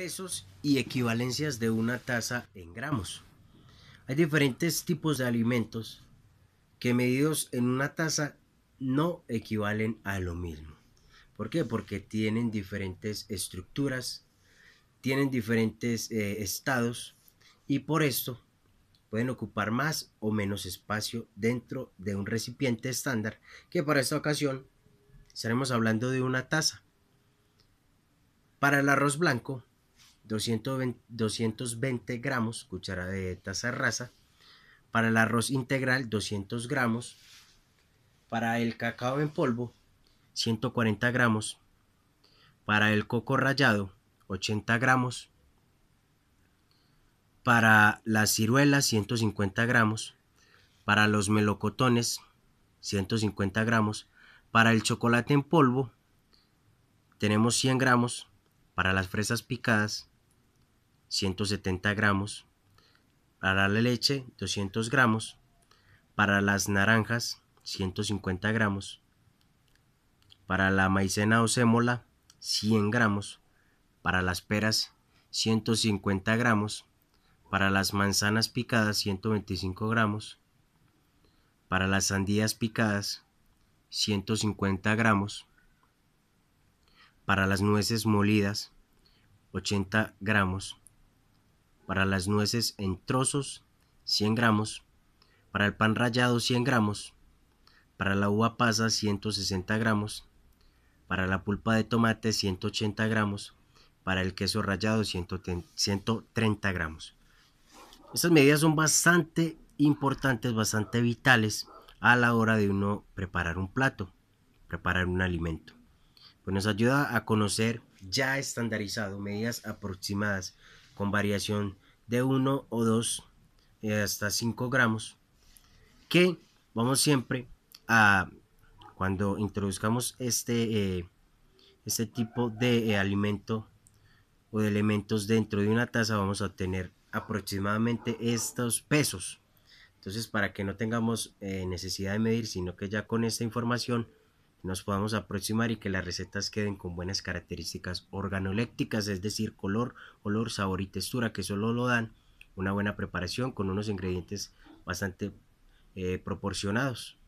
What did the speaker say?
pesos y equivalencias de una taza en gramos. Hay diferentes tipos de alimentos que medidos en una taza no equivalen a lo mismo. ¿Por qué? Porque tienen diferentes estructuras, tienen diferentes eh, estados y por esto pueden ocupar más o menos espacio dentro de un recipiente estándar que para esta ocasión estaremos hablando de una taza. Para el arroz blanco 220, gramos, cuchara de taza rasa. Para el arroz integral, 200 gramos. Para el cacao en polvo, 140 gramos. Para el coco rallado, 80 gramos. Para las ciruelas, 150 gramos. Para los melocotones, 150 gramos. Para el chocolate en polvo, tenemos 100 gramos. Para las fresas picadas, 170 gramos, para la leche 200 gramos, para las naranjas 150 gramos, para la maicena o sémola 100 gramos, para las peras 150 gramos, para las manzanas picadas 125 gramos, para las sandías picadas 150 gramos, para las nueces molidas 80 gramos, para las nueces en trozos 100 gramos, para el pan rallado 100 gramos, para la uva pasa 160 gramos, para la pulpa de tomate 180 gramos, para el queso rallado 130 gramos. Estas medidas son bastante importantes, bastante vitales a la hora de uno preparar un plato, preparar un alimento. Pues nos ayuda a conocer ya estandarizado medidas aproximadas con variación de 1 o 2 eh, hasta 5 gramos que vamos siempre a cuando introduzcamos este, eh, este tipo de eh, alimento o de elementos dentro de una taza vamos a obtener aproximadamente estos pesos entonces para que no tengamos necesidad de medir sino que ya con esta información nos podamos aproximar y que las recetas queden con buenas características organolépticas, es decir, color, olor, sabor y textura que solo lo dan una buena preparación con unos ingredientes bastante eh, proporcionados.